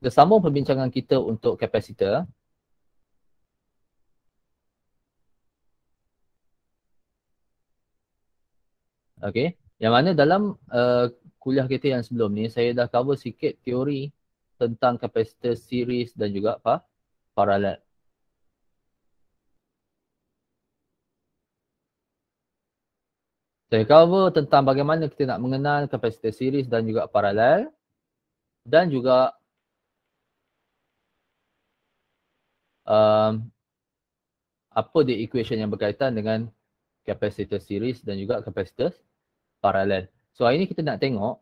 kita sambung perbincangan kita untuk kapasitor. Okey, yang mana dalam uh, kuliah kita yang sebelum ni saya dah cover sikit teori tentang kapasitor series dan juga apa? paralel. Saya cover tentang bagaimana kita nak mengenal kapasitor series dan juga paralel dan juga um, apa the equation yang berkaitan dengan kapasitor series dan juga kapasitor paralel. So hari ni kita nak tengok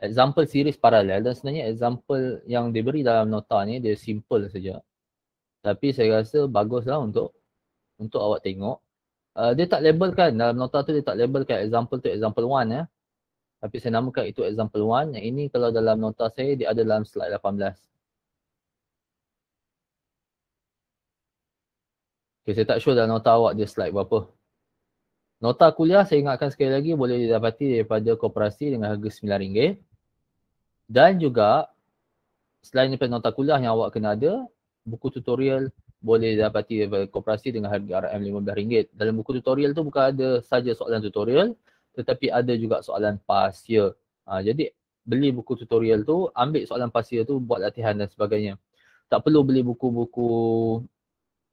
example series paralel dan sebenarnya example yang diberi dalam nota ni dia simple saja. Tapi saya rasa baguslah untuk untuk awak tengok. Uh, dia tak label kan dalam nota tu dia tak label kan example tu example 1 ya. Eh. Tapi saya namakan itu example 1. Yang ini kalau dalam nota saya dia ada dalam slide 18. Okay, saya tak sure dah nota awak dia slide berapa. Nota kuliah saya ingatkan sekali lagi boleh didapati daripada koperasi dengan harga RM9. Dan juga selain daripada nota kuliah yang awak kena ada, buku tutorial boleh didapati daripada koperasi dengan harga RM15. Dalam buku tutorial tu bukan ada saja soalan tutorial tetapi ada juga soalan pasir. Ha, jadi beli buku tutorial tu, ambil soalan pasir tu buat latihan dan sebagainya. Tak perlu beli buku-buku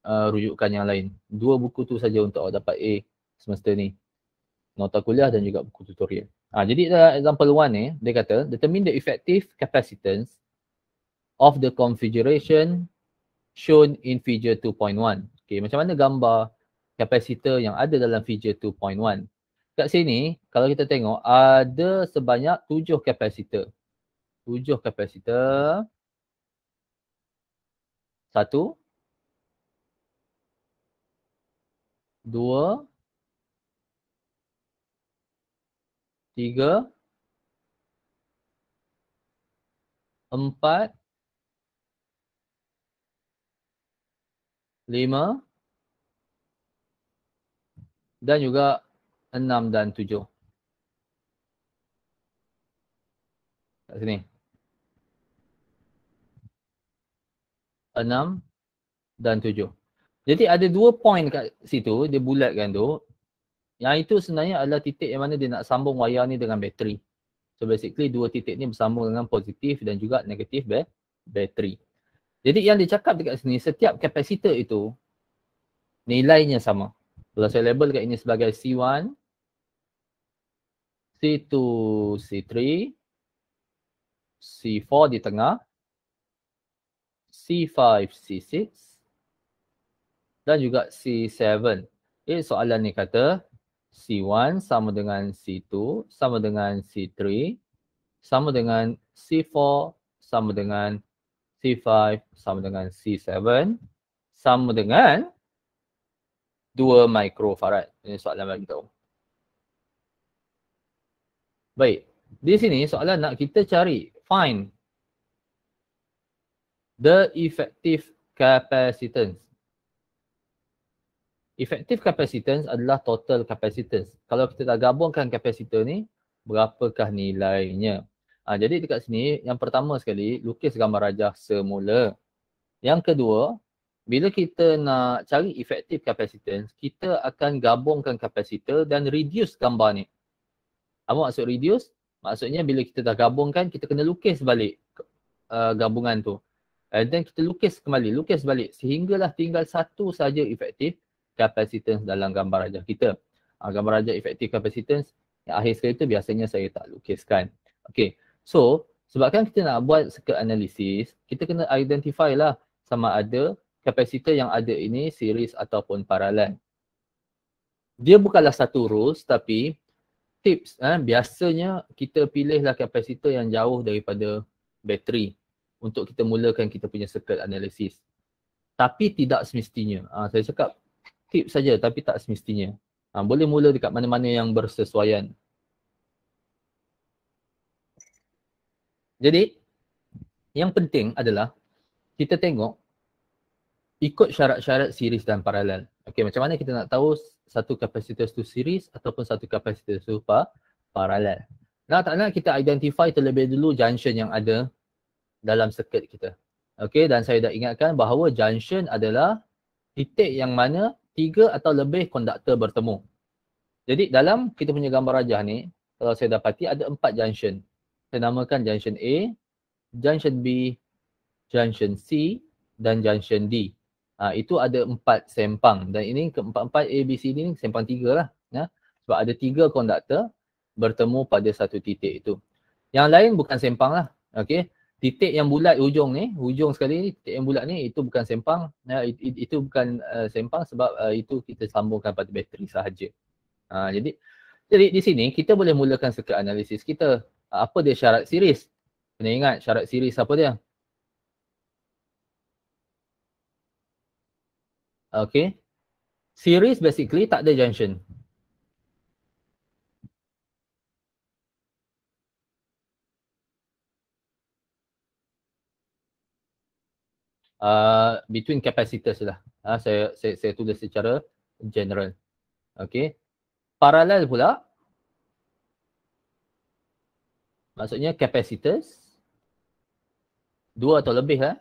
uh, rujukan yang lain. Dua buku tu saja untuk awak dapat A semester ni. Nota kuliah dan juga buku tutorial. Ha, jadi dalam example one ni, eh, dia kata determine the effective capacitance of the configuration shown in figure 2.1. Okay, macam mana gambar kapasitor yang ada dalam figure 2.1. Kat sini, kalau kita tengok, ada sebanyak tujuh kapasitor. Tujuh kapasitor. Satu, dua, tiga, empat, lima dan juga enam dan tujuh. Kat sini. Enam dan tujuh. Jadi ada dua point kat situ dia bulatkan tu. Yang itu sebenarnya adalah titik yang mana dia nak sambung wayar ni dengan bateri. So basically dua titik ni bersambung dengan positif dan juga negatif ba- bateri. Jadi yang dia cakap dekat sini setiap kapasitor itu nilainya sama. Kalau saya label dekat ini sebagai C1, C2, C3, C4 di tengah, C5, C6, dan juga C7. Okay, eh, soalan ni kata C1 sama dengan C2 sama dengan C3 sama dengan C4 sama dengan C5 sama dengan C7 sama dengan 2 microfarad. Ini soalan bagi tahu. Baik. Di sini soalan nak kita cari find the effective capacitance. Effective capacitance adalah total capacitance. Kalau kita dah gabungkan kapasitor ni, berapakah nilainya? Ha, jadi dekat sini, yang pertama sekali, lukis gambar rajah semula. Yang kedua, bila kita nak cari effective capacitance, kita akan gabungkan kapasitor dan reduce gambar ni. Apa ha, maksud reduce? Maksudnya bila kita dah gabungkan, kita kena lukis balik uh, gabungan tu. And then kita lukis kembali, lukis balik sehinggalah tinggal satu saja efektif capacitance dalam gambar rajah kita. Uh, gambar rajah efektif kapasitans, yang akhir sekali itu biasanya saya tak lukiskan. Okay, so sebabkan kita nak buat circuit analysis, kita kena identify lah sama ada kapasitor yang ada ini series ataupun paralel. Dia bukanlah satu rules tapi tips. Eh, biasanya kita pilihlah kapasitor yang jauh daripada bateri untuk kita mulakan kita punya circuit analysis. Tapi tidak semestinya. Uh, saya cakap tips saja tapi tak semestinya. Ha, boleh mula dekat mana-mana yang bersesuaian. Jadi yang penting adalah kita tengok ikut syarat-syarat series dan paralel. Okey macam mana kita nak tahu satu kapasitor tu series ataupun satu kapasitor tu pa paralel. Nah, tak nak kita identify terlebih dulu junction yang ada dalam circuit kita. Okey dan saya dah ingatkan bahawa junction adalah titik yang mana tiga atau lebih konduktor bertemu. Jadi dalam kita punya gambar rajah ni, kalau saya dapati ada empat junction. Saya namakan junction A, junction B, junction C dan junction D. Ha, itu ada empat sempang dan ini keempat-empat A, B, C ini sempang tiga lah. Ya. Sebab ada tiga konduktor bertemu pada satu titik itu. Yang lain bukan sempang lah. Okay titik yang bulat hujung ni, hujung sekali ni, titik yang bulat ni itu bukan sempang. Ya, it, it, itu bukan uh, sempang sebab uh, itu kita sambungkan pada bateri sahaja. Ha, jadi jadi di sini kita boleh mulakan sekat analisis kita. Apa dia syarat series? Kena ingat syarat series apa dia? Okay. Series basically tak ada junction. Uh, between capacitors lah. Uh, saya, saya saya tulis secara general. Okay. Paralel pula. Maksudnya capacitors. Dua atau lebih lah.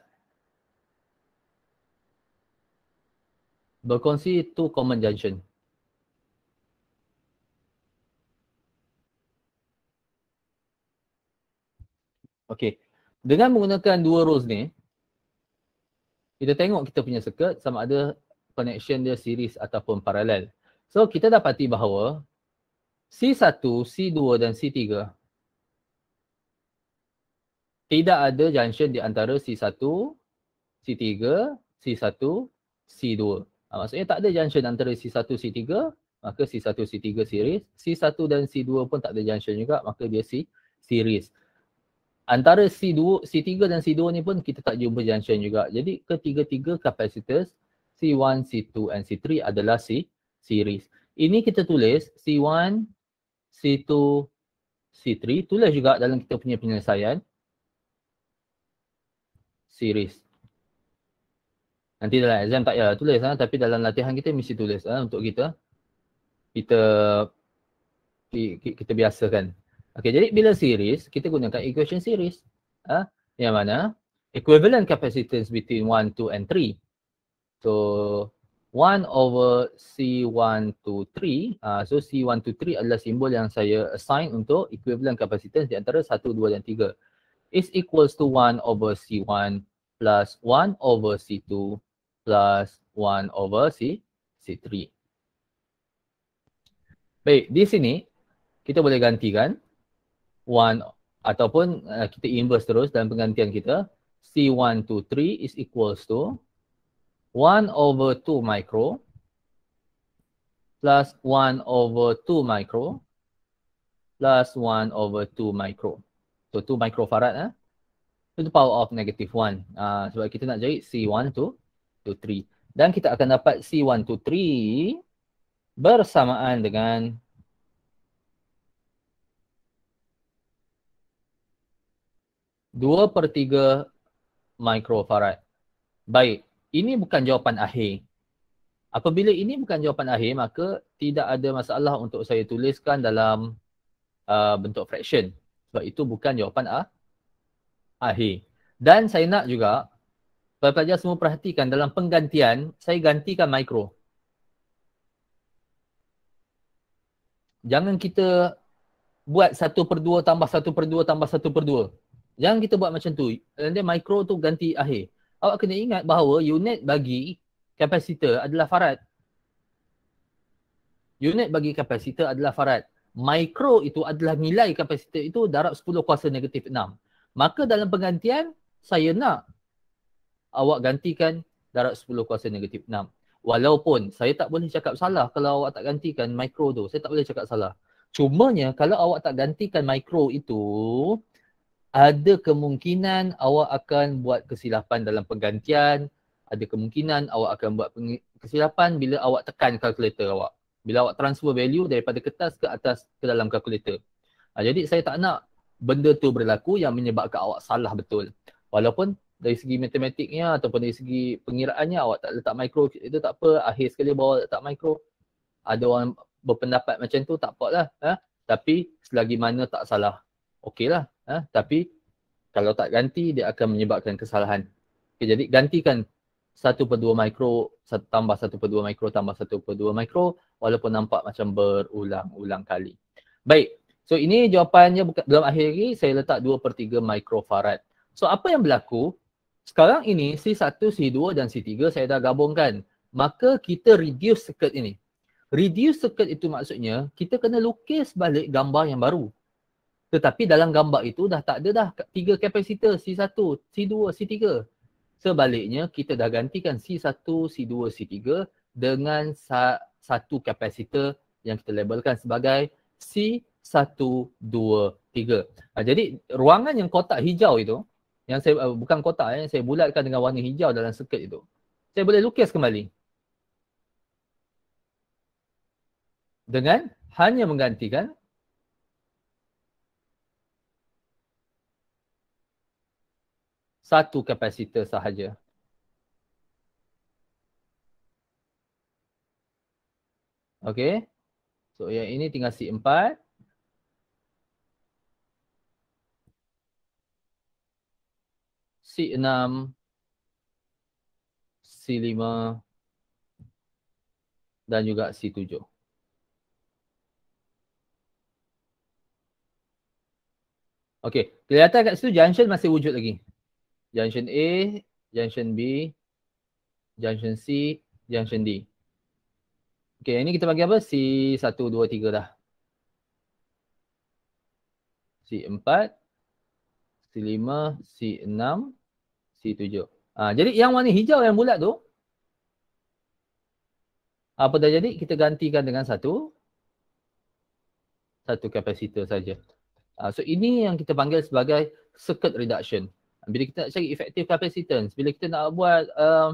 Berkongsi two common junction. Okay. Dengan menggunakan dua rules ni, kita tengok kita punya circuit sama ada connection dia series ataupun paralel. So kita dapati bahawa C1, C2 dan C3 tidak ada junction di antara C1, C3, C1, C2. Ha, maksudnya tak ada junction antara C1, C3, maka C1, C3 series. C1 dan C2 pun tak ada junction juga, maka dia C series antara C2, C3 dan C2 ni pun kita tak jumpa junction juga. Jadi ketiga-tiga kapasitas C1, C2 and C3 adalah C series. Ini kita tulis C1, C2, C3 tulis juga dalam kita punya penyelesaian series. Nanti dalam exam tak payah tulis ha? tapi dalam latihan kita mesti tulis ha? untuk kita kita kita biasakan Okay, jadi bila series, kita gunakan equation series. Uh, yang mana? Equivalent capacitance between 1, 2 and 3. So, 1 over C1 to 3. Uh, so, C1 to 3 adalah simbol yang saya assign untuk equivalent capacitance di antara 1, 2 dan 3. Is equals to 1 over C1 plus 1 over C2 plus 1 over C, C3. Baik, di sini kita boleh gantikan one ataupun uh, kita inverse terus dalam penggantian kita C1 to 3 is equals to 1 over 2 micro plus 1 over 2 micro plus 1 over 2 micro. So 2 microfarad eh. So, the power of negative 1. Uh, ah, sebab kita nak cari C1 to, to 3. Dan kita akan dapat C1 to 3 bersamaan dengan 2 per 3 mikrofarad. Baik, ini bukan jawapan akhir. Apabila ini bukan jawapan akhir, maka tidak ada masalah untuk saya tuliskan dalam uh, bentuk fraction. Sebab itu bukan jawapan uh, akhir. Dan saya nak juga, para pelajar semua perhatikan dalam penggantian, saya gantikan mikro. Jangan kita buat 1 per 2 tambah 1 per 2 tambah 1 per 2. Jangan kita buat macam tu. Nanti micro tu ganti akhir. Awak kena ingat bahawa unit bagi kapasitor adalah farad. Unit bagi kapasitor adalah farad. Micro itu adalah nilai kapasitor itu darab 10 kuasa negatif 6. Maka dalam penggantian, saya nak awak gantikan darab 10 kuasa negatif 6. Walaupun saya tak boleh cakap salah kalau awak tak gantikan micro tu. Saya tak boleh cakap salah. Cumanya kalau awak tak gantikan micro itu, ada kemungkinan awak akan buat kesilapan dalam penggantian, ada kemungkinan awak akan buat kesilapan bila awak tekan kalkulator awak. Bila awak transfer value daripada kertas ke atas ke dalam kalkulator. Ha, jadi saya tak nak benda tu berlaku yang menyebabkan awak salah betul. Walaupun dari segi matematiknya ataupun dari segi pengiraannya awak tak letak mikro itu tak apa, akhir sekali bawa letak mikro. Ada orang berpendapat macam tu tak apalah. Ha? Tapi selagi mana tak salah okey lah. Ha? Tapi kalau tak ganti, dia akan menyebabkan kesalahan. Okay, jadi gantikan 1 per 2 mikro, tambah 1 per 2 mikro, tambah 1 per 2 mikro walaupun nampak macam berulang-ulang kali. Baik, so ini jawapannya dalam akhir ini saya letak 2 per 3 mikrofarad. So apa yang berlaku? Sekarang ini C1, C2 dan C3 saya dah gabungkan. Maka kita reduce circuit ini. Reduce circuit itu maksudnya kita kena lukis balik gambar yang baru. Tetapi dalam gambar itu dah tak ada dah tiga kapasitor C1, C2, C3. Sebaliknya kita dah gantikan C1, C2, C3 dengan sa- satu kapasitor yang kita labelkan sebagai C1, 2, 3. Ha, jadi ruangan yang kotak hijau itu, yang saya uh, bukan kotak yang eh, saya bulatkan dengan warna hijau dalam circuit itu. Saya boleh lukis kembali. Dengan hanya menggantikan satu kapasitor sahaja. Okay. So yang ini tinggal C4. C6. C5. Dan juga C7. Okey, kelihatan kat situ junction masih wujud lagi junction A, junction B, junction C, junction D. Okey, ini kita bagi apa? C 1 2 3 dah. C 4, C 5, C 6, C 7. Ha, ah, jadi yang warna hijau yang bulat tu apa dah jadi? Kita gantikan dengan satu satu kapasitor saja. Ha, so ini yang kita panggil sebagai circuit reduction bila kita nak cari effective capacitance bila kita nak buat um,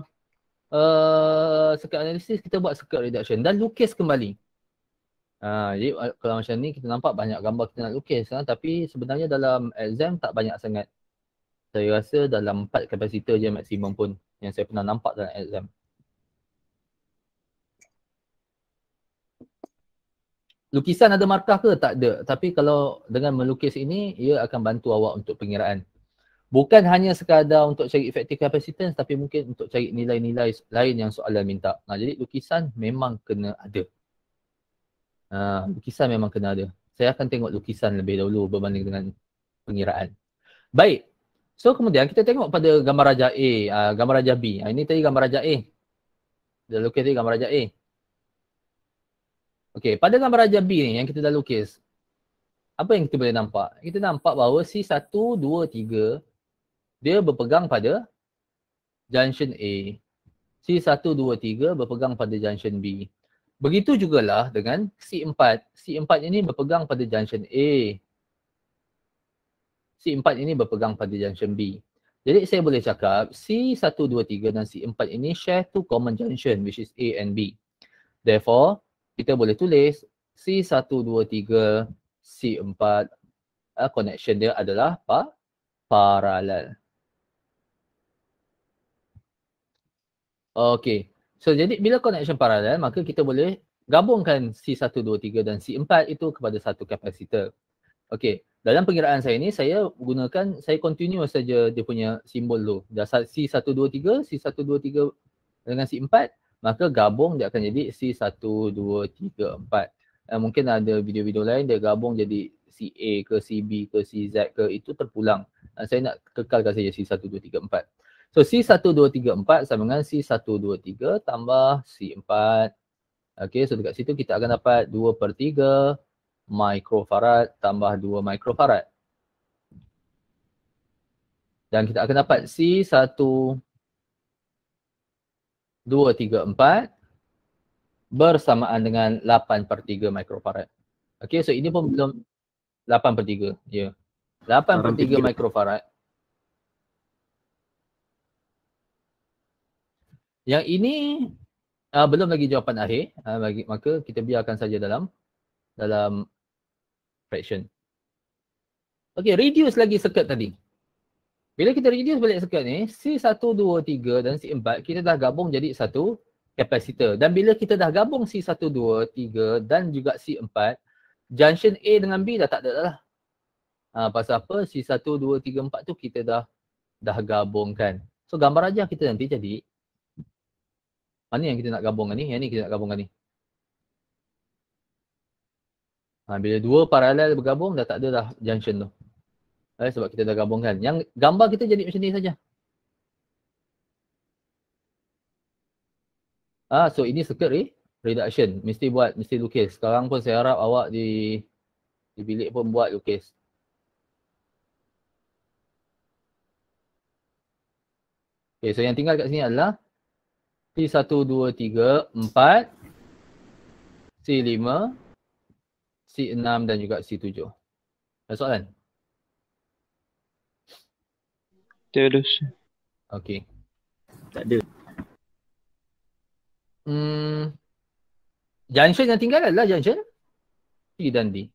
uh, uh, analysis kita buat circuit reduction dan lukis kembali ha, uh, jadi kalau macam ni kita nampak banyak gambar kita nak lukis kan? tapi sebenarnya dalam exam tak banyak sangat saya rasa dalam empat kapasitor je maksimum pun yang saya pernah nampak dalam exam Lukisan ada markah ke? Tak ada. Tapi kalau dengan melukis ini, ia akan bantu awak untuk pengiraan bukan hanya sekadar untuk cari effective capacitance tapi mungkin untuk cari nilai-nilai lain yang soalan minta. Nah, ha, jadi lukisan memang kena ada. Uh, lukisan memang kena ada. Saya akan tengok lukisan lebih dahulu berbanding dengan pengiraan. Baik. So kemudian kita tengok pada gambar raja A, uh, gambar raja B. Uh, ini tadi gambar raja A. Dah lukis tadi gambar raja A. Okey, pada gambar raja B ni yang kita dah lukis, apa yang kita boleh nampak? Kita nampak bahawa C1, 2, 3, dia berpegang pada junction A. C1, 2, 3 berpegang pada junction B. Begitu jugalah dengan C4. C4 ini berpegang pada junction A. C4 ini berpegang pada junction B. Jadi saya boleh cakap C1, 2, 3 dan C4 ini share two common junction which is A and B. Therefore, kita boleh tulis C1, 2, 3, C4 connection dia adalah pa paralel. Okay. So jadi bila connection paralel maka kita boleh gabungkan C1, 2, 3 dan C4 itu kepada satu kapasitor. Okay. Dalam pengiraan saya ni saya gunakan saya continue saja dia punya simbol tu. Dasar C1, 2, 3, C1, 2, 3 dengan C4 maka gabung dia akan jadi C1, 2, 3, 4. Eh, mungkin ada video-video lain dia gabung jadi C A ke C B ke C Z ke itu terpulang. Dan eh, saya nak kekalkan saja C1, 2, 3, 4. So C1234 sama dengan C123 tambah C4. Okey, so dekat situ kita akan dapat 2 per 3 mikrofarad tambah 2 mikrofarad. Dan kita akan dapat C1234 bersamaan dengan 8 per 3 mikrofarad. Okey, so ini pun belum 8 per 3. Ya. Yeah. 8 per 3 mikrofarad. Yang ini uh, belum lagi jawapan akhir. Uh, bagi, maka kita biarkan saja dalam dalam fraction. Okey, reduce lagi circuit tadi. Bila kita reduce balik circuit ni, C1, 2, 3 dan C4 kita dah gabung jadi satu kapasitor. Dan bila kita dah gabung C1, 2, 3 dan juga C4, junction A dengan B dah tak ada lah Ha, pasal apa? C1, 2, 3, 4 tu kita dah dah gabungkan. So gambar aja kita nanti jadi mana yang kita nak gabungkan ni? Yang ni kita nak gabungkan ni. Ha, bila dua paralel bergabung, dah tak ada dah junction tu. Eh, sebab kita dah gabungkan. Yang gambar kita jadi macam ni saja. Ah, ha, so ini circuit re reduction. Mesti buat, mesti lukis. Sekarang pun saya harap awak di di bilik pun buat lukis. Okay, so yang tinggal kat sini adalah C satu, dua, tiga, empat, C lima, C enam dan juga C tujuh. Ada soalan? Tak ada. Okay. Tak ada. Hmm. Junction yang tinggal adalah junction C dan D.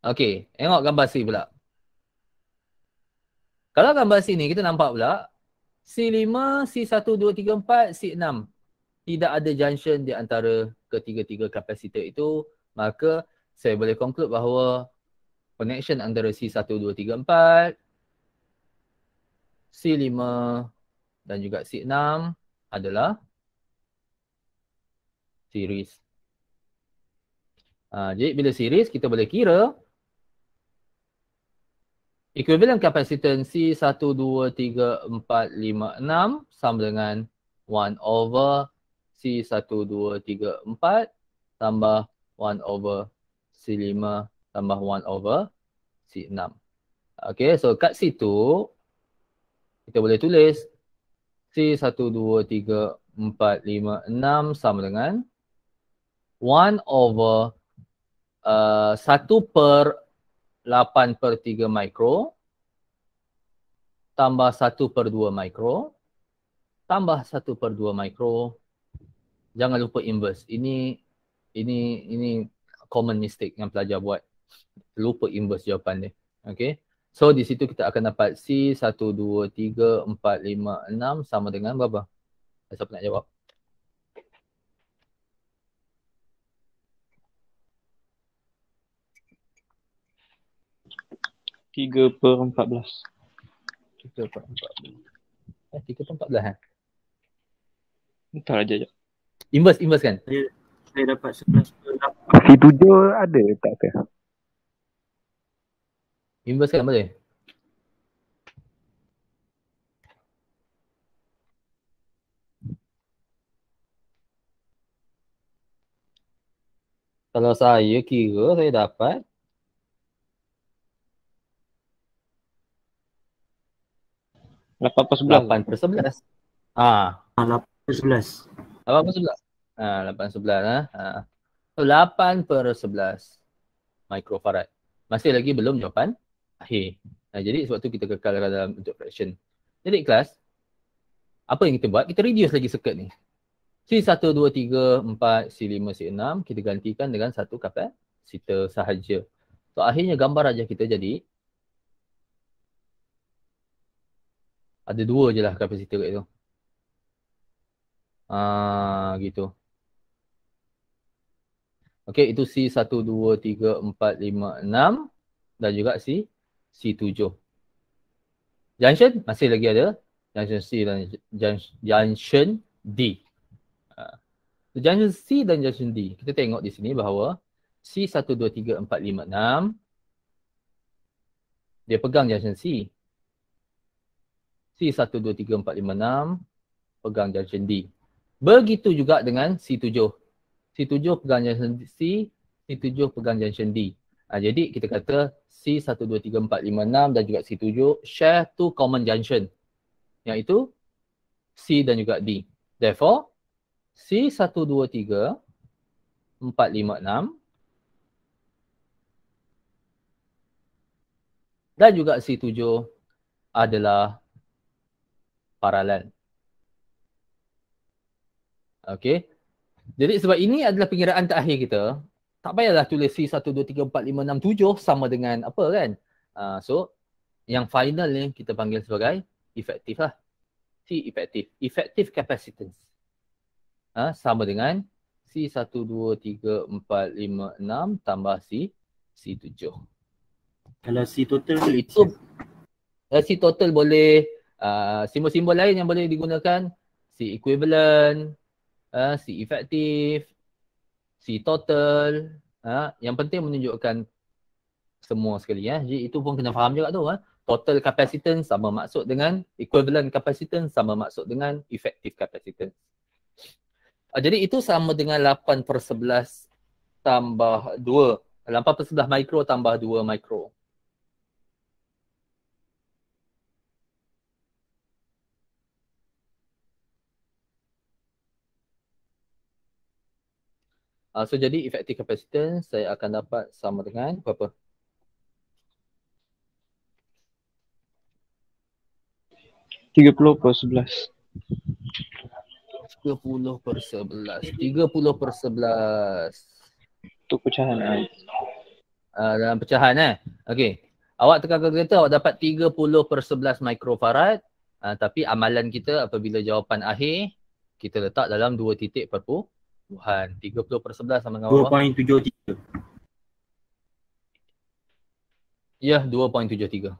Okay, tengok gambar C pula. Kalau gambar sini kita nampak pula C5, C1, 2, 3, 4, C6 tidak ada junction di antara ketiga-tiga kapasitor itu maka saya boleh conclude bahawa connection antara C1, 2, 3, 4 C5 dan juga C6 adalah series. Uh, jadi bila series kita boleh kira equivalent kapasitansi C 1 2 3 4 5 6 sama dengan 1 over C 1 2 3 4 tambah 1 over C 5 tambah 1 over C 6. Okay, so kat situ kita boleh tulis C 1 2 3 4 5 6 sama dengan 1 over uh, 1 per 8 per 3 mikro tambah 1 per 2 mikro tambah 1 per 2 mikro jangan lupa inverse ini ini ini common mistake yang pelajar buat lupa inverse jawapan dia okey so di situ kita akan dapat C 1 2 3 4 5 6 sama dengan berapa siapa nak jawab Tiga per empat belas. Tiga per empat belas. Eh, tiga per empat belas kan? Eh? Entahlah aja. jap Inverse, inverse kan? Saya, saya dapat sebelas. per 8 7 ada tak ke? Inverse kan boleh? Kalau saya kira saya dapat Lapan per sebelas, 8 per 11. Ah. lapan per sebelas, ah. ah, lapan per 11. Ha, 8 per 11. Ha. per sebelas ah, mikrofarad Masih lagi belum jawapan akhir. Ha, jadi sebab tu kita kekal dalam untuk fraction. Jadi kelas, apa yang kita buat? Kita reduce lagi circuit ni. C1, 2, 3, 4, C5, C6 kita gantikan dengan satu kapasitor sahaja. So akhirnya gambar aja kita jadi ada dua je lah kapasitor kat situ. Ah gitu. Okey, itu C1, 2, 3, 4, 5, 6 dan juga C C7. Junction masih lagi ada. Junction C dan junction D. Ah. So, junction C dan junction D. Kita tengok di sini bahawa C1, 2, 3, 4, 5, 6 dia pegang junction C. C1, 2, 3, 4, 5, 6 pegang junction D. Begitu juga dengan C7. C7 pegang junction C, C7 pegang junction D. Ha, jadi kita kata C1, 2, 3, 4, 5, dan juga C7 share two common junction. Yang itu C dan juga D. Therefore, C1, 2, 3, 4, 5, 6 dan juga C7 adalah paralel. Okey. Jadi sebab ini adalah pengiraan terakhir kita, tak payahlah tulis C1, 2, 3, 4, 5, 6, 7 sama dengan apa kan. Uh, so yang final ni kita panggil sebagai efektif lah. C efektif. efektif capacitance. Uh, sama dengan C1, 2, 3, 4, 5, 6 tambah C, C7. Kalau C total boleh itu. Kalau eh, C total boleh uh, simbol-simbol lain yang boleh digunakan si equivalent uh, si effective si total uh, yang penting menunjukkan semua sekali ya jadi itu pun kena faham juga tu uh. total capacitance sama maksud dengan equivalent capacitance sama maksud dengan effective capacitance uh, jadi itu sama dengan 8 per 11 tambah 2 8 per 11 mikro tambah 2 mikro Uh, so jadi effective capacitance saya akan dapat sama dengan berapa? Tiga puluh per sebelas. Tiga puluh per sebelas. Tiga puluh per sebelas. Itu pecahan. Uh, dalam pecahan eh. Okey. Awak tekan kereta awak dapat tiga puluh per sebelas mikrofarad. Uh, ah, tapi amalan kita apabila jawapan akhir kita letak dalam dua titik per Tuhan 30 per 11 sama dengan 2.73 Ya, 2.73.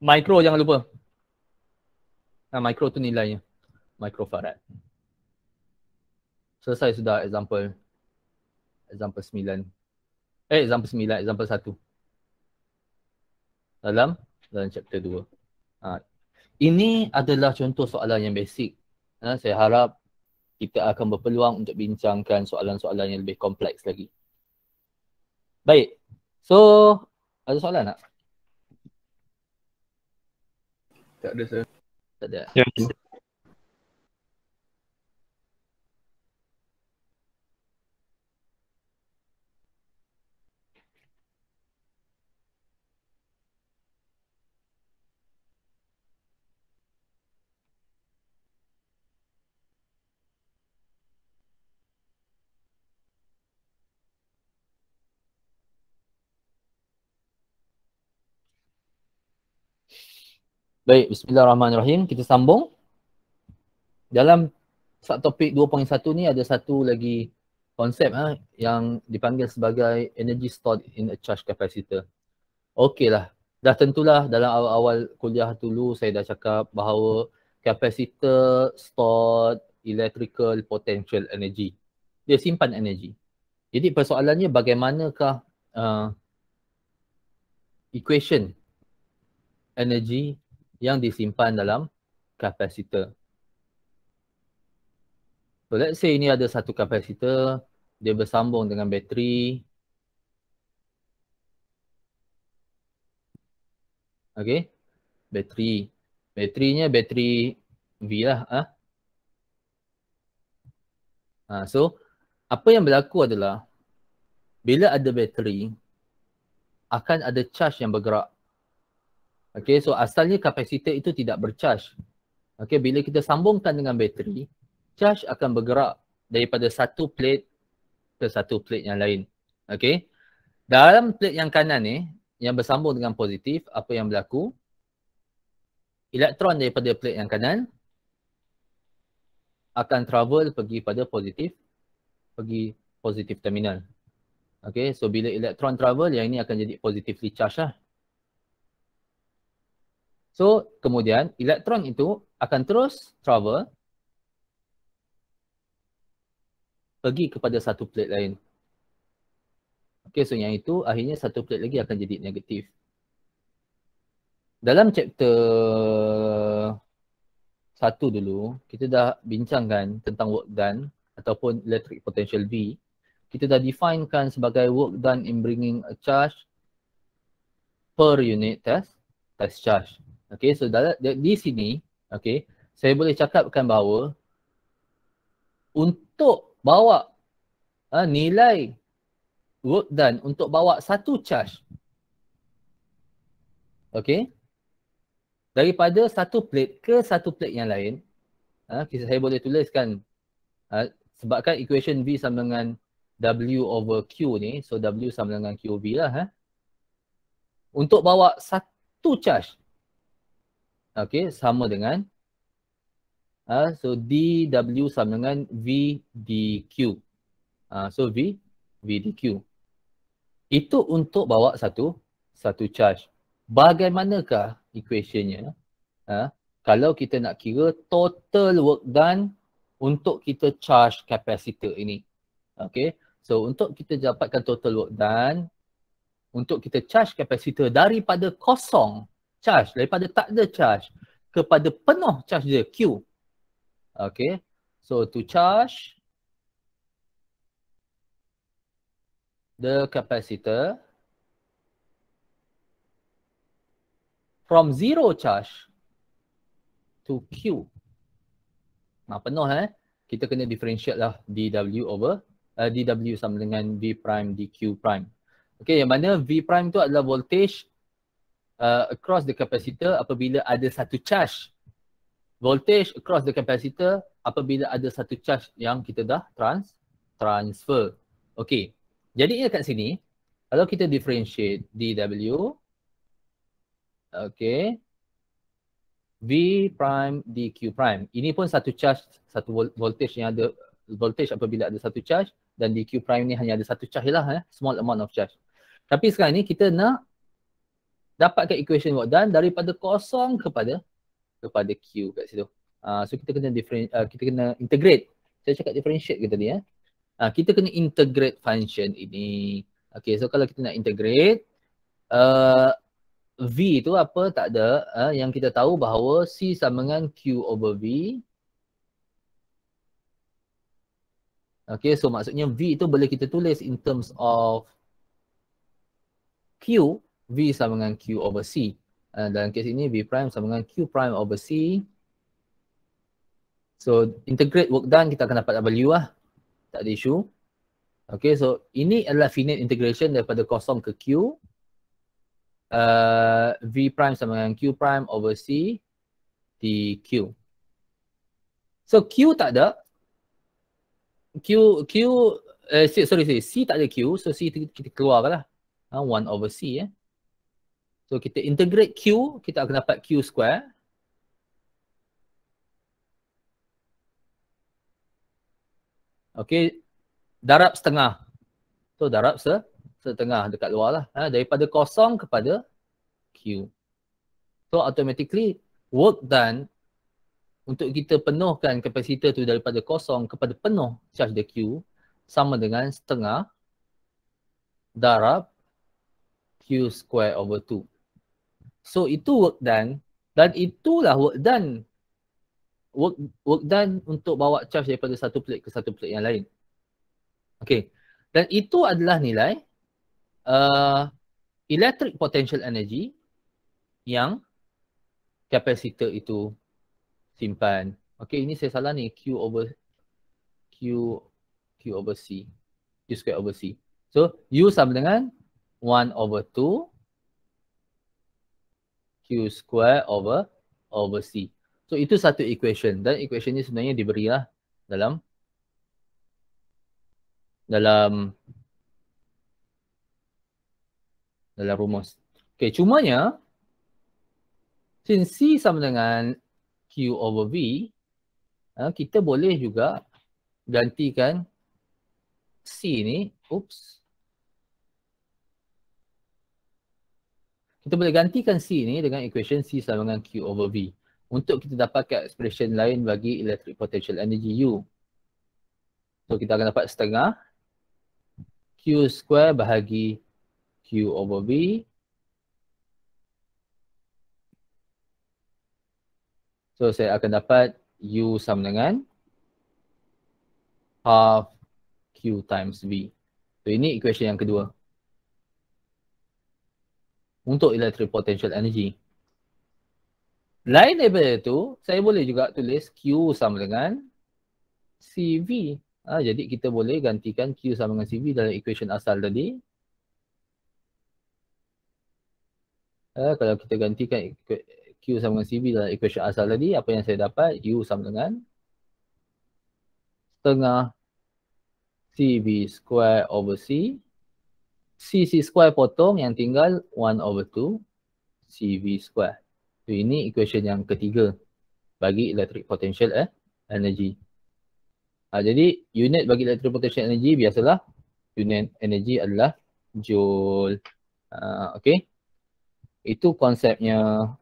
Mikro jangan lupa. Nah, mikro tu nilainya. Mikrofarad. Selesai sudah example. Example 9. Eh, example 9, example 1. Dalam dalam chapter 2. Ha. Ini adalah contoh soalan yang basic. Ha, saya harap kita akan berpeluang untuk bincangkan soalan-soalan yang lebih kompleks lagi. Baik. So, ada soalan tak? Tak ada, sir. Tak ada. Yeah. Baik, bismillahirrahmanirrahim. Kita sambung. Dalam topik 2.1 ni ada satu lagi konsep ha, yang dipanggil sebagai energy stored in a charge capacitor. Okey lah. Dah tentulah dalam awal-awal kuliah dulu saya dah cakap bahawa capacitor stored electrical potential energy. Dia simpan energy. Jadi persoalannya bagaimanakah uh, equation energy yang disimpan dalam kapasitor. So let's say ini ada satu kapasitor, dia bersambung dengan bateri. Okay, bateri. Baterinya bateri V lah. Eh? Ha, so, apa yang berlaku adalah bila ada bateri, akan ada charge yang bergerak. Okay, so asalnya kapasitor itu tidak bercharge. Okay, bila kita sambungkan dengan bateri, charge akan bergerak daripada satu plate ke satu plate yang lain. Okay, dalam plate yang kanan ni, yang bersambung dengan positif, apa yang berlaku? Elektron daripada plate yang kanan akan travel pergi pada positif, pergi positif terminal. Okay, so bila elektron travel, yang ini akan jadi positively charged lah. So kemudian elektron itu akan terus travel pergi kepada satu plate lain. Okay, so yang itu akhirnya satu plate lagi akan jadi negatif. Dalam chapter satu dulu, kita dah bincangkan tentang work done ataupun electric potential V. Kita dah definekan sebagai work done in bringing a charge per unit test, test charge. Okay, so dalam, di, di sini, okay, saya boleh cakapkan bahawa untuk bawa ha, nilai work done untuk bawa satu charge, okay, daripada satu plate ke satu plate yang lain, ha, saya boleh tuliskan ha, sebabkan equation V sama dengan W over Q ni, so W sama dengan QV lah. Ha. Untuk bawa satu charge, okay, sama dengan uh, so dw sama dengan v dq. Uh, so v v dq. Itu untuk bawa satu satu charge. Bagaimanakah equationnya? Uh, kalau kita nak kira total work done untuk kita charge kapasitor ini. Okay. So untuk kita dapatkan total work done, untuk kita charge capacitor daripada kosong charge daripada tak ada charge kepada penuh charge dia Q. Okay. So to charge the capacitor from zero charge to Q. Nah, penuh eh. Kita kena differentiate lah dW over uh, eh, dW sama dengan V prime dQ prime. Okay, yang mana V prime tu adalah voltage uh, across the capacitor apabila ada satu charge voltage across the capacitor apabila ada satu charge yang kita dah trans transfer. Okey. Jadi kat sini kalau kita differentiate dw okey v prime dq prime. Ini pun satu charge satu voltage yang ada voltage apabila ada satu charge dan dq prime ni hanya ada satu charge lah eh small amount of charge. Tapi sekarang ni kita nak dapatkan equation work done daripada kosong kepada kepada Q kat situ. Uh, so kita kena different, uh, ah, kita kena integrate. Saya cakap differentiate kita ni ya. Eh? Uh, kita kena integrate function ini. Okay, so kalau kita nak integrate uh, V tu apa? Tak ada. Uh, yang kita tahu bahawa C sama dengan Q over V. Okay, so maksudnya V tu boleh kita tulis in terms of Q V sama dengan Q over C. Uh, dalam kes ini V prime sama dengan Q prime over C. So integrate work done kita akan dapat W lah. Tak ada isu. Okay so ini adalah finite integration daripada kosong ke Q. Uh, v prime sama dengan Q prime over C dq. So Q tak ada. Q, Q, uh, sorry sorry, C, C tak ada Q. So C kita keluarkan lah. Uh, ah, 1 over C eh. So kita integrate Q, kita akan dapat Q square. Okay, darab setengah. So darab se setengah dekat luar lah. Ha, daripada kosong kepada Q. So automatically work done untuk kita penuhkan kapasitor tu daripada kosong kepada penuh charge the Q sama dengan setengah darab Q square over 2. So itu work done dan itulah work done work work done untuk bawa charge daripada satu plate ke satu plate yang lain. Okay. Dan itu adalah nilai uh, electric potential energy yang kapasitor itu simpan. Okay, ini saya salah ni. Q over Q Q over C. Q square over C. So, U sama dengan 1 over Q square over over C. So itu satu equation dan equation ni sebenarnya diberilah dalam dalam dalam rumus. Okay, cumanya since C sama dengan Q over V ha, kita boleh juga gantikan C ni. Oops. kita boleh gantikan C ni dengan equation C sama dengan Q over V untuk kita dapatkan expression lain bagi electric potential energy U. So kita akan dapat setengah Q square bahagi Q over V So saya akan dapat U sama dengan half Q times V. So ini equation yang kedua untuk electric potential energy. Lain daripada itu, saya boleh juga tulis Q sama dengan CV. Ha, jadi kita boleh gantikan Q sama dengan CV dalam equation asal tadi. Ha, kalau kita gantikan Q sama dengan CV dalam equation asal tadi, apa yang saya dapat? U sama dengan setengah CV square over C. C C square potong yang tinggal 1 over 2 V square. So ini equation yang ketiga bagi electric potential eh, energy. Ha, jadi unit bagi electric potential energy biasalah unit energy adalah joule. Ha, okay. Itu konsepnya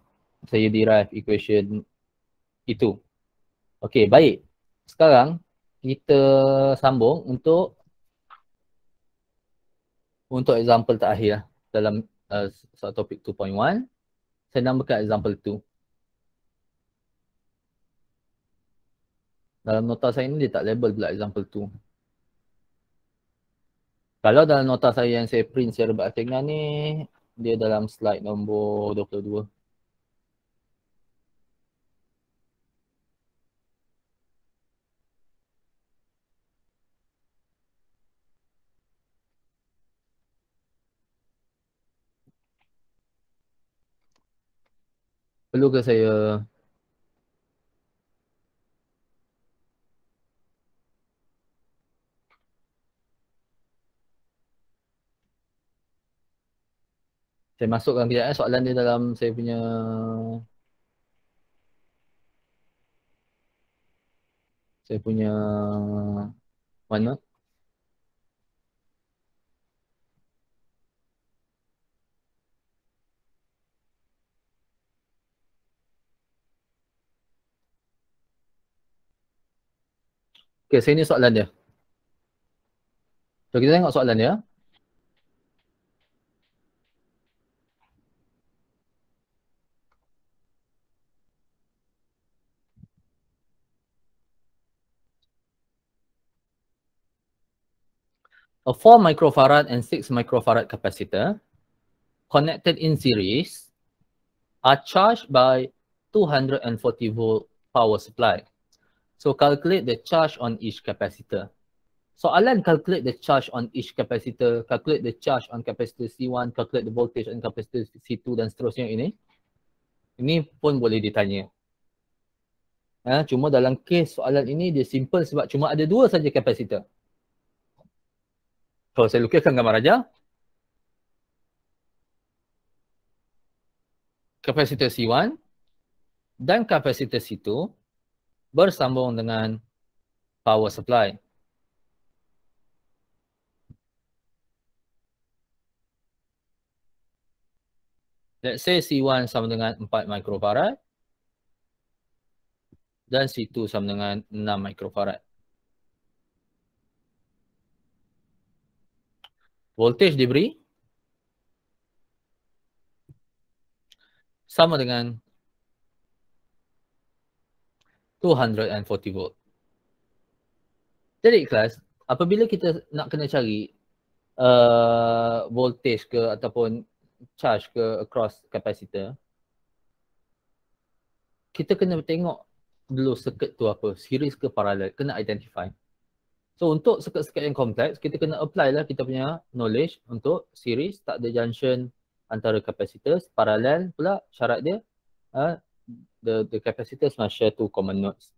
saya derive equation itu. Okay baik. Sekarang kita sambung untuk untuk example terakhir lah, dalam uh, topik 2.1 saya nambahkan example 2 dalam nota saya ni dia tak label pula example 2 kalau dalam nota saya yang saya print secara berakhirnya ni dia dalam slide nombor 22 perlu ke saya saya masukkan kejap eh soalan dia dalam saya punya saya punya mana? note Okey, saya ni soalan dia. So kita tengok soalan dia. A 4 microfarad and 6 microfarad capacitor connected in series are charged by 240 volt power supply. So calculate the charge on each capacitor. So Soalan calculate the charge on each capacitor, calculate the charge on capacitor C1, calculate the voltage on capacitor C2 dan seterusnya ini. Ini pun boleh ditanya. Ha, cuma dalam kes soalan ini dia simple sebab cuma ada dua saja kapasitor. Kalau saya lukiskan gambar aja. Kapasitor C1 dan kapasitor C2 bersambung dengan power supply. Let's say C1 sama dengan 4 mikrofarad dan C2 sama dengan 6 mikrofarad. Voltage diberi sama dengan 0.5. 240 volt. Jadi kelas, apabila kita nak kena cari uh, voltage ke ataupun charge ke across kapasitor, kita kena tengok dulu circuit tu apa, series ke paralel, kena identify. So untuk circuit-circuit yang kompleks, kita kena apply lah kita punya knowledge untuk series, tak ada junction antara kapasitor, paralel pula syarat dia, uh, the the capacitors must share two common nodes.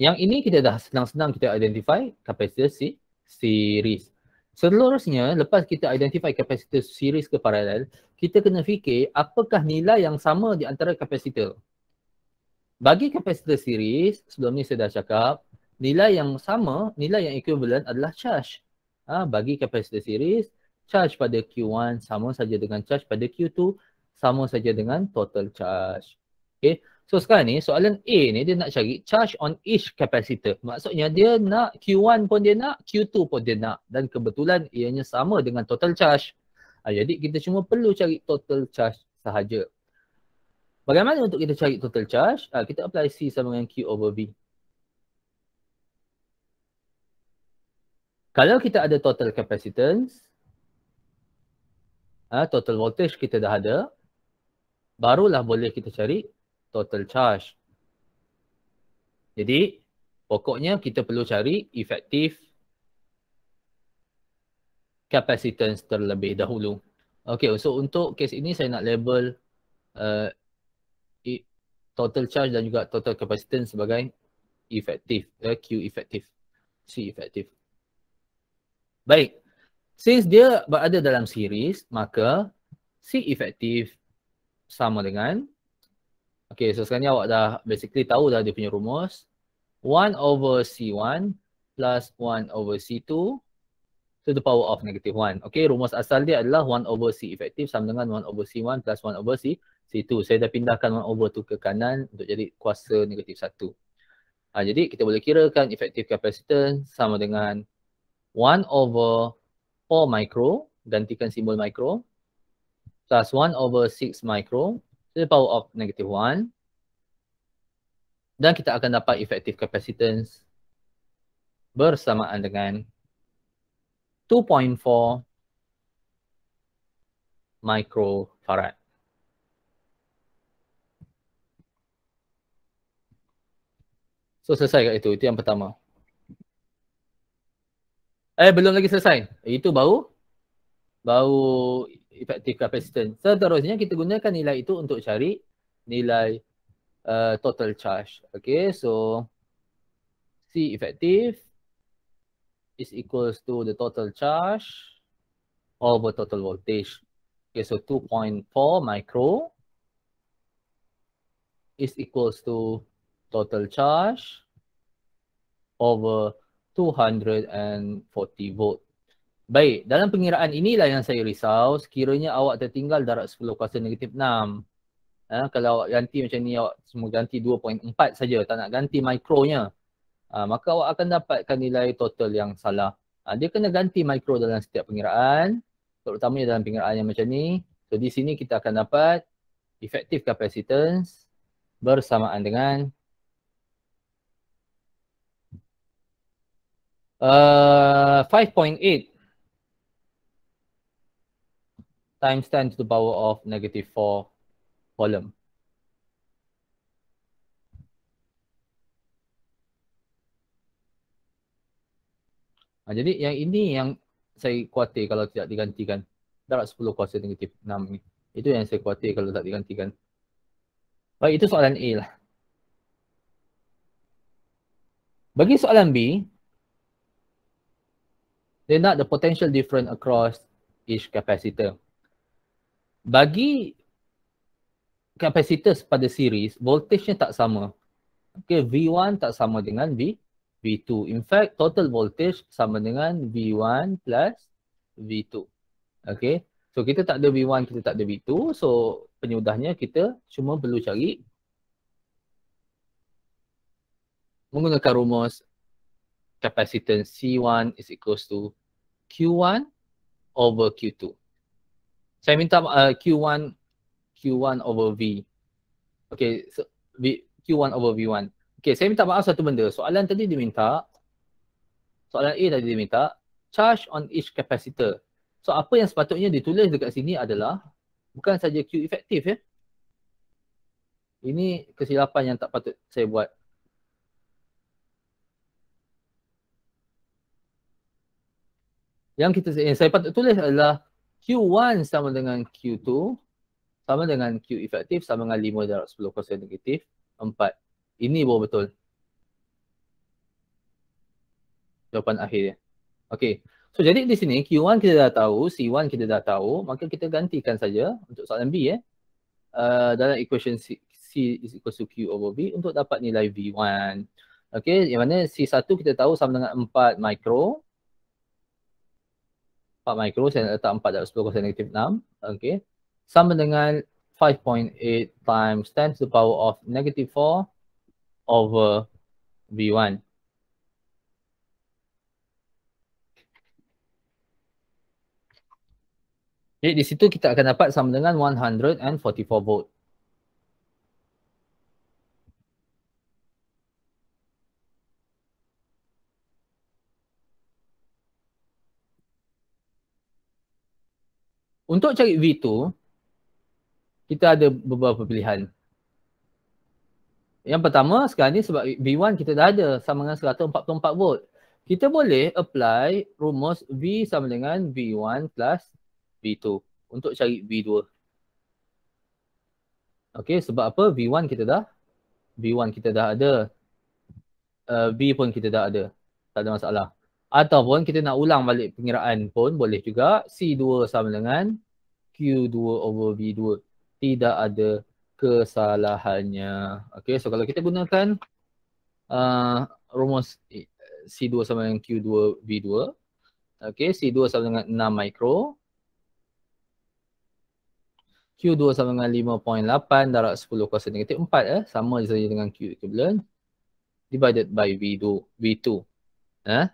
Yang ini kita dah senang-senang kita identify capacitor si series. Seterusnya, lepas kita identify capacitor series ke paralel, kita kena fikir apakah nilai yang sama di antara capacitor. Bagi capacitor series, sebelum ni saya dah cakap, nilai yang sama, nilai yang equivalent adalah charge. Ha, bagi capacitor series, charge pada Q1 sama saja dengan charge pada Q2 sama saja dengan total charge. Okay. So sekarang ni soalan A ni dia nak cari charge on each capacitor. Maksudnya dia nak Q1 pun dia nak, Q2 pun dia nak dan kebetulan ianya sama dengan total charge. Ha, jadi kita cuma perlu cari total charge sahaja. Bagaimana untuk kita cari total charge? Ha, kita apply C sama dengan Q over V. Kalau kita ada total capacitance, ha, total voltage kita dah ada, barulah boleh kita cari total charge. Jadi pokoknya kita perlu cari efektif capacitance terlebih dahulu. Okey, so untuk kes ini saya nak label uh, total charge dan juga total capacitance sebagai efektif, uh, Q efektif, C efektif. Baik, since dia berada dalam series, maka C efektif sama dengan Okay, so sekarang ni awak dah basically tahu dah dia punya rumus. 1 over C1 plus 1 over C2 to the power of negative 1. Okay, rumus asal dia adalah 1 over C efektif sama dengan 1 over C1 plus 1 over C C2. Saya dah pindahkan 1 over tu ke kanan untuk jadi kuasa negatif 1. Ha, jadi kita boleh kirakan efektif capacitance sama dengan 1 over 4 micro, gantikan simbol micro, plus 1 over 6 micro, to the power of negative 1 dan kita akan dapat effective capacitance bersamaan dengan 2.4 microfarad. So selesai kat itu. Itu yang pertama. Eh belum lagi selesai. Itu baru baru effective capacitance. Seterusnya kita gunakan nilai itu untuk cari nilai uh, total charge. Okay, so C effective is equals to the total charge over total voltage. Okay, so 2.4 micro is equals to total charge over 240 volt. Baik, dalam pengiraan inilah yang saya risau sekiranya awak tertinggal darat 10 kuasa negatif 6. Ha, kalau awak ganti macam ni, awak semua ganti 2.4 saja, tak nak ganti mikronya. Ha, maka awak akan dapatkan nilai total yang salah. Ha, dia kena ganti mikro dalam setiap pengiraan, terutamanya dalam pengiraan yang macam ni. So di sini kita akan dapat effective capacitance bersamaan dengan uh, 5.8 times 10 to the power of negative 4 coulomb. Ha, jadi yang ini yang saya kuatir kalau tidak digantikan. Darab 10 kuasa negatif 6 ini. Itu yang saya kuatir kalau tak digantikan. Baik, itu soalan A lah. Bagi soalan B, they not the potential difference across each capacitor bagi kapasitas pada series voltage tak sama okay V1 tak sama dengan V V2 in fact total voltage sama dengan V1 plus V2 okay so kita tak ada V1 kita tak ada V2 so penyudahnya kita cuma perlu cari menggunakan rumus capacitance C1 is equals to Q1 over Q2 saya minta uh, Q1 Q1 over V. Okay, so V Q1 over V1. Okay, saya minta maaf satu benda. Soalan tadi diminta soalan A tadi diminta charge on each capacitor. So apa yang sepatutnya ditulis dekat sini adalah bukan saja Q efektif ya. Ini kesilapan yang tak patut saya buat. Yang kita yang saya patut tulis adalah sama dengan Q2 sama dengan Q efektif sama dengan 5 darab 10 kosin negatif 4. Ini baru betul. Jawapan akhir dia. Okey. So jadi di sini Q1 kita dah tahu, C1 kita dah tahu, maka kita gantikan saja untuk soalan B eh. Uh, dalam equation C, C is equal to Q over B untuk dapat nilai V1. Okey, yang mana C1 kita tahu sama dengan 4 mikro. 4 mikro saya nak letak 4 darab 10 kosin negatif 6 okey sama dengan 5.8 times 10 to the power of negative 4 over V1 Jadi di situ kita akan dapat sama dengan 144 volt. Untuk cari V2, kita ada beberapa pilihan. Yang pertama sekarang ni sebab V1 kita dah ada sama dengan 144 volt. Kita boleh apply rumus V sama dengan V1 plus V2 untuk cari V2. Okay, sebab apa V1 kita dah V1 kita dah ada. Uh, V pun kita dah ada. Tak ada masalah ataupun kita nak ulang balik pengiraan pun boleh juga C2 sama dengan Q2 over V2 tidak ada kesalahannya Okay, so kalau kita gunakan uh, rumus C2 sama dengan Q2 V2 okay, C2 sama dengan 6 mikro Q2 sama dengan 5.8 darab 10 kuasa negatif 4 eh sama saja dengan Q equivalent divided by V2 V2 eh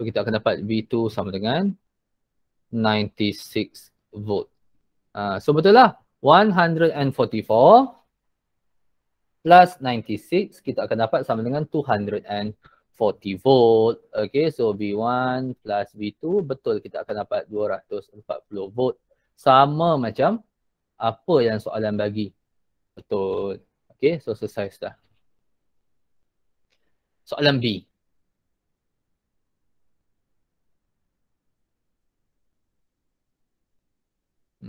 So kita akan dapat V2 sama dengan 96 volt. Uh, so betul lah 144 plus 96 kita akan dapat sama dengan 240 volt. Okay so V1 plus V2 betul kita akan dapat 240 volt. Sama macam apa yang soalan bagi. Betul. Okay so selesai sudah. Soalan B.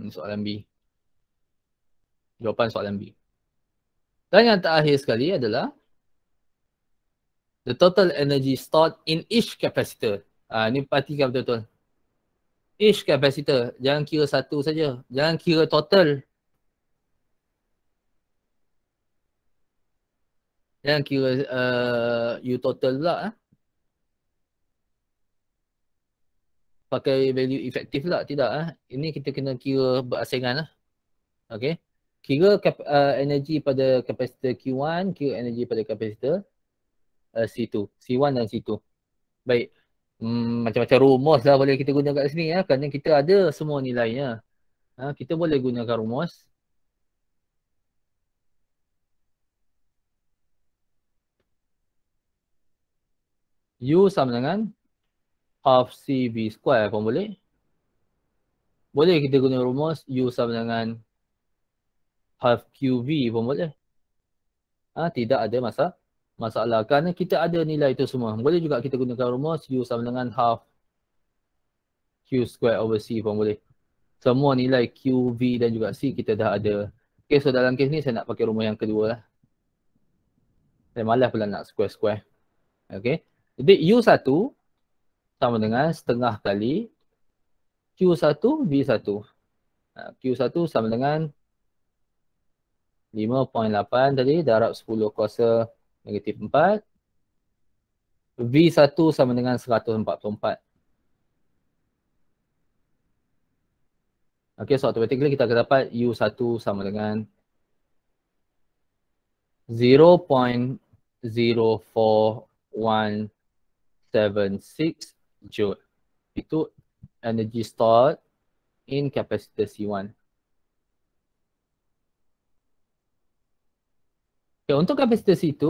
soalan B. Jawapan soalan B. Dan yang terakhir sekali adalah the total energy stored in each capacitor. Ah ni perhatikan betul-betul. Each capacitor, jangan kira satu saja, jangan kira total. Jangan kira uh, U total lah. eh. pakai value efektif tak? Lah, tidak eh. Ini kita kena kira berasingan lah. Okay. Kira kap, uh, energy pada kapasitor Q1, kira energy pada kapasitor uh, C2. C1 dan C2. Baik. Hmm, macam-macam rumus lah boleh kita guna kat sini ya. Eh, kerana kita ada semua nilainya. Ah. Ha, ah, kita boleh gunakan rumus. U sama dengan half C b square pun boleh. Boleh kita guna rumus U sama dengan half Q V pun boleh. Ha, tidak ada masa masalah kerana kita ada nilai itu semua. Boleh juga kita gunakan rumus U sama dengan half Q square over C pun boleh. Semua nilai Q, V dan juga C kita dah ada. Okay so dalam kes ni saya nak pakai rumus yang kedua lah. Saya malas pula nak square-square. Okay. Jadi U satu sama dengan setengah kali Q1 V1. Q1 sama dengan 5.8 tadi darab 10 kuasa negatif 4. V1 sama dengan 144. Okey so automatically kita akan dapat U1 sama dengan joule. Itu energy stored in capacitor C1. Okay, untuk kapasitor C2,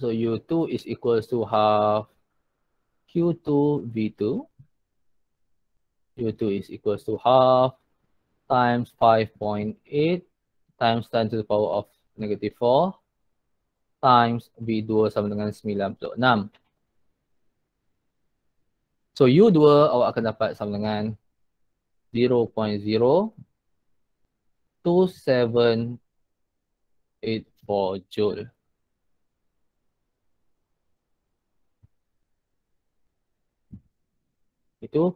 so U2 is equal to half Q2 V2. U2 is equal to half times 5.8 times 10 to the power of negative 4 times V2 sama dengan 96. So U2 awak akan dapat sama dengan 0.02784 joule. Itu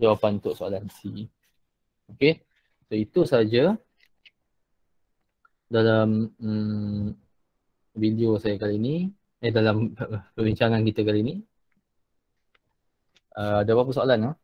jawapan untuk soalan C. Okay. So itu saja dalam mm, video saya kali ini. Eh dalam perbincangan kita kali ini. Eh, ada berapa soalan? Huh? Ha?